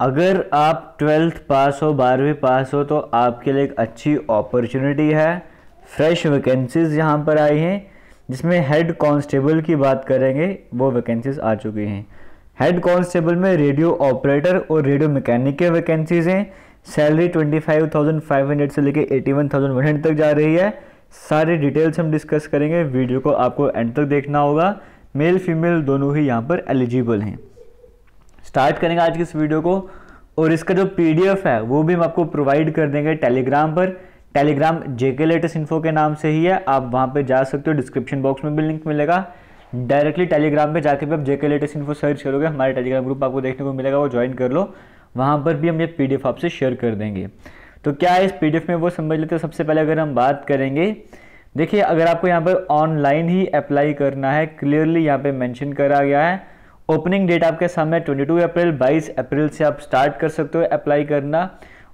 अगर आप twelfth pass हो बारहवीं पास हो तो आपके लिए एक अच्छी अपॉर्चुनिटी है फ्रेश वैकेंसीज़ यहाँ पर आई हैं जिसमें हेड कांस्टेबल की बात करेंगे वो वैकेंसीज़ आ चुकी हैं हेड कांस्टेबल में रेडियो ऑपरेटर और रेडियो मैकेनिक के वैकेंसीज़ हैं सैलरी 25,500 से लेके 81,100 तक जा रही है सारे डिटेल्स हम डिस्कस करेंगे वीडियो को आपको एंड तक देखना होगा मेल फीमेल दोनों ही यहाँ पर एलिजिबल हैं स्टार्ट करेंगे आज की इस वीडियो को और इसका जो पीडीएफ है वो भी हम आपको प्रोवाइड कर देंगे टेलीग्राम पर टेलीग्राम जेके लेटेस्ट इन्फो के नाम से ही है आप वहाँ पर जा सकते हो डिस्क्रिप्शन बॉक्स में भी लिंक मिलेगा डायरेक्टली टेलीग्राम पे जाके भी आप जेके लेटेस्ट इन्फो सर्च करोगे हमारे टेलीग्राम ग्रुप आपको देखने को मिलेगा वो ज्वाइन कर लो वहाँ पर भी हम ये पी आपसे शेयर कर देंगे तो क्या है इस पी में वो समझ लेते हैं सबसे पहले अगर हम बात करेंगे देखिए अगर आपको यहाँ पर ऑनलाइन ही अप्लाई करना है क्लियरली यहाँ पे मेंशन करा गया है ओपनिंग डेट आपके सामने 22 अप्रैल 22 अप्रैल से आप स्टार्ट कर सकते हो अप्लाई करना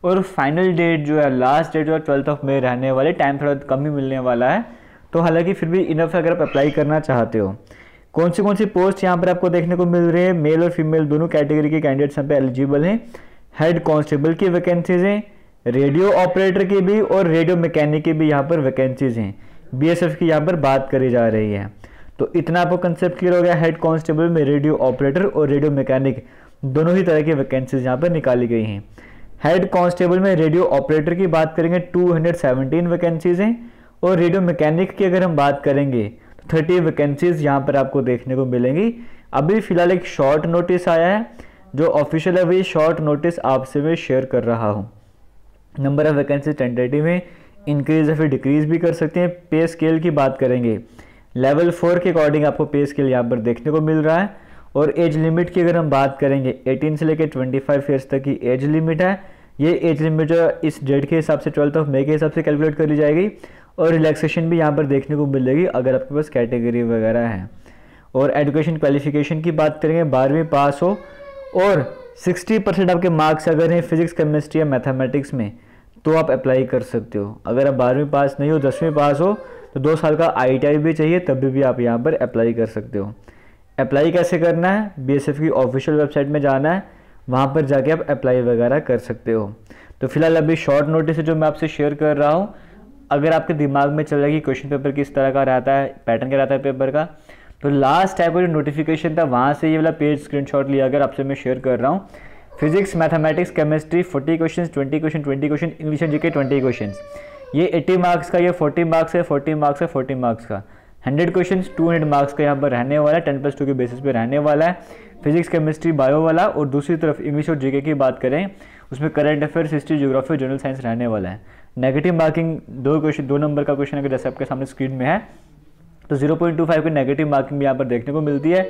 और फाइनल डेट जो है लास्ट डेट जो है ट्वेल्थ ऑफ मे रहने वाले टाइम थोड़ा कम ही मिलने वाला है तो हालांकि फिर भी इनफ अगर आप अप्लाई करना चाहते हो कौन सी कौन सी पोस्ट यहाँ पर आपको देखने को मिल रही है मेल और फीमेल दोनों कैटेगरी के कैंडिडेट्स यहाँ पे एलिजिबल हैं हेड कॉन्स्टेबल की वैकेंसीज हैं रेडियो ऑपरेटर की भी और रेडियो मैकेनिक की भी यहाँ पर वैकेंसीज हैं बी की यहाँ पर बात करी जा रही है तो इतना आपको कंसेप्ट क्लियर हो गया हेड कांस्टेबल में रेडियो ऑपरेटर और रेडियो मैकेनिक दोनों ही तरह की वैकेंसीज यहाँ पर निकाली गई हैं हेड कांस्टेबल में रेडियो ऑपरेटर की बात करेंगे 217 वैकेंसीज हैं और रेडियो मैकेनिक की अगर हम बात करेंगे तो थर्टी वैकेंसीज यहाँ पर आपको देखने को मिलेंगी अभी फ़िलहाल एक शॉर्ट नोटिस आया है जो ऑफिशियल है वही शॉर्ट नोटिस आपसे मैं शेयर कर रहा हूँ नंबर ऑफ़ वैकेंसी टेंटेटिव में इंक्रीज या फिर डिक्रीज भी कर सकते हैं पे स्केल की बात करेंगे लेवल फोर के अकॉर्डिंग आपको पे स्केल यहाँ पर देखने को मिल रहा है और एज लिमिट की अगर हम बात करेंगे 18 से लेकर 25 फाइव ईयर्स तक की एज लिमिट है ये एज लिमिट इस डेट के हिसाब से ट्वेल्थ ऑफ मे के हिसाब से कैलकुलेट कर ली जाएगी और रिलैक्सेशन भी यहाँ पर देखने को मिलेगी अगर आपके पास कैटेगरी वगैरह है और एजुकेशन क्वालिफिकेशन की बात करेंगे बारहवीं पास हो और 60 परसेंट आपके मार्क्स अगर हैं फिजिक्स केमिस्ट्री या मैथमेटिक्स में तो आप अप्लाई कर सकते हो अगर आप बारहवीं पास नहीं हो दसवीं पास हो तो दो साल का आई भी चाहिए तभी भी आप यहाँ पर अप्लाई कर सकते हो अप्लाई कैसे करना है बी की ऑफिशियल वेबसाइट में जाना है वहाँ पर जाके आप अप्लाई वगैरह कर सकते हो तो फिलहाल अभी शॉर्ट नोटिस है जो मैं आपसे शेयर कर रहा हूँ अगर आपके दिमाग में चल रहा है कि क्वेश्चन पेपर किस तरह का रहता है पैटर्न क्या रहता है पेपर का तो लास्ट टाइप का जो नोटिफिकेशन था वहाँ से ये वाला पेज स्क्रीनशॉट लिया अगर आपसे मैं शेयर कर रहा हूँ physics mathematics chemistry forty question twenty question twenty question English and G K twenty question ये 80 मार्क्स का ये 40 मार्क्स है 40 मार्क्स है 40 मार्क्स का 100 क्वेश्चन 200 मार्क्स का यहाँ पर रहने वाला है टेन प्लस टू के बेसिस पे रहने वाला है फिजिक्स केमिस्ट्री बायो वाला और दूसरी तरफ इंग्लिश और जीके की बात करें उसमें करंट अफेयर्स हिस्ट्री जोग्राफी और जनरल साइंस रहने वाला है नेगेटिव मार्किंग दो क्वेश्चन दो नंबर का क्वेश्चन अगर जैसे आपके सामने स्क्रीन में है तो जीरो की नेगेटिव मार्किंग भी यहाँ पर देखने को मिलती है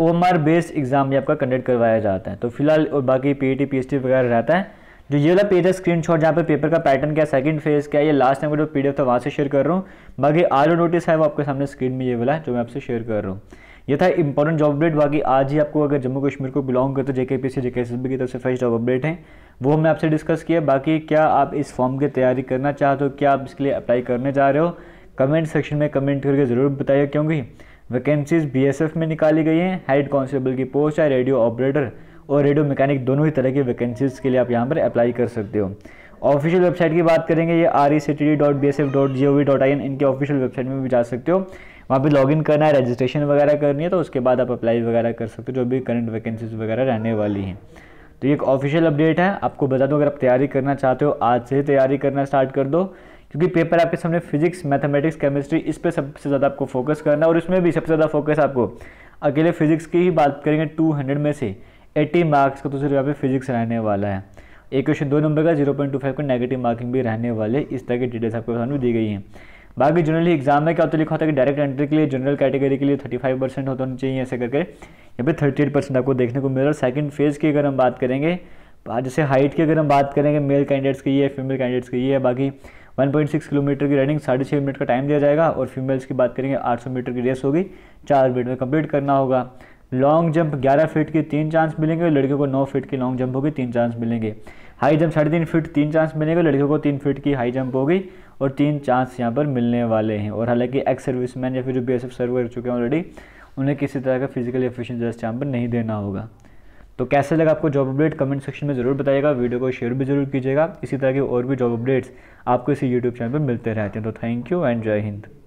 ओ बेस्ड एग्जाम भी आपका कंडक्ट करवाया जाता है तो फिलहाल और बाकी पी ई e वगैरह रहता है जो ये वाला पेज है स्क्रीन शॉट जहाँ पर पेपर का पैटर्न क्या सेकंड फेज क्या है ये लास्ट टाइम का जो पी डी था वहाँ से शेयर कर रहा हूँ बाकी आज नोटिस है वो आपके सामने स्क्रीन में ये वाला है जो मैं आपसे शेयर कर रहा हूँ ये था इंपॉर्टेंट जॉब अपडेट बाकी आज ही आपको अगर जम्मू कश्मीर को बिलोंग करते जेके पी सी जेके एस की तरफ से फर्स्ट जॉब अपडेट है वो हमने आपसे डिस्कस किया बाकी क्या आप इस फॉर्म की तैयारी करना चाहते हो क्या आप इसके लिए अप्लाई करने जा रहे हो कमेंट सेक्शन में कमेंट करके ज़रूर बताइए क्योंकि वैकेंसीज एफ में निकाली गई हैं हेड कॉन्स्टेबल की पोस्ट है रेडियो ऑपरेटर और रेडियो मैकेनिक दोनों ही तरह की वैकेंसीज़ के लिए आप यहाँ पर अप्लाई कर सकते हो ऑफिशियल वेबसाइट की बात करेंगे ये R E C T D dot B S F dot G O V dot I N इनके ऑफिशियल वेबसाइट में भी जा सकते हो वहाँ पे लॉगिन करना है रजिस्ट्रेशन वगैरह करनी है तो उसके बाद आप अप्लाई वगैरह कर सकते हो जो भी करंट वैकेंसीज वगैरह रहने वाली हैं तो ये एक ऑफिशियल अपडेट है आपको बता दूँ अगर आप तैयारी करना चाहते हो आज से ही तैयारी करना स्टार्ट कर दो क्योंकि पेपर आपके सामने फिजिक्स मैथमेटिक्स केमिस्ट्री इस पर सबसे ज़्यादा आपको फोकस करना है और इसमें भी सबसे ज़्यादा फोकस आपको अकेले फिजिक्स की ही बात करेंगे टू हंड्रेड में से एट्टी मार्क्स का तो सिर्फ यहाँ पे फिजिक्स रहने वाला है एक क्वेश्चन दो नंबर का जीरो पॉइंट टू फाइव का नेगेटिव मार्किंग भी रहने वाले इस तरह की डिटेल्स आपको सामने दी गई हैं बाकी जनरली एग्जाम में क्या तो लिखा होता है कि डायरेक्ट एंट्री के लिए जनरल कैटेगरी के लिए थर्टी फाइव परसेंट होता होना चाहिए ऐसे करके यहाँ पे थर्टी एट परसेंट आपको देखने को मिल रहा है सेकंड फेज़ की अगर हम बात करेंगे जैसे हाइट की अगर हम बात करेंगे मेल कैंडिडेट्स की ये फीमेल कैंडिडेट्स की है बाकी सिक्स किलोमीटर की रनिंग साढ़े छः मिनट का टाइम दिया जाएगा और फीमेल्स की बात करेंगे सौ मीटर की रेस होगी चार मिनट में कंप्लीट करना होगा लॉन्ग जंप 11 फीट की तीन चांस मिलेंगे और लड़कियों को 9 फीट की लॉन्ग जंप होगी तीन चांस मिलेंगे हाई जंप साढ़े तीन फीट तीन चांस मिलेंगे लड़कियों को तीन फीट की हाई जंप होगी और तीन चांस यहाँ पर मिलने वाले हैं और हालांकि एक्स सर्विस या फिर जो बी एस एफ चुके हैं ऑलरेडी उन्हें किसी तरह का फिजिकल एफिशिएंट टेस्ट यहाँ पर नहीं देना होगा तो कैसे लगा आपको जॉब अपडेट कमेंट सेक्शन में ज़रूर बताएगा वीडियो को शेयर भी जरूर कीजिएगा इसी तरह के और भी जॉब अपडेट्स आपको इसी यूट्यूब चैनल पर मिलते रहते हैं तो थैंक यू एंड जय हिंद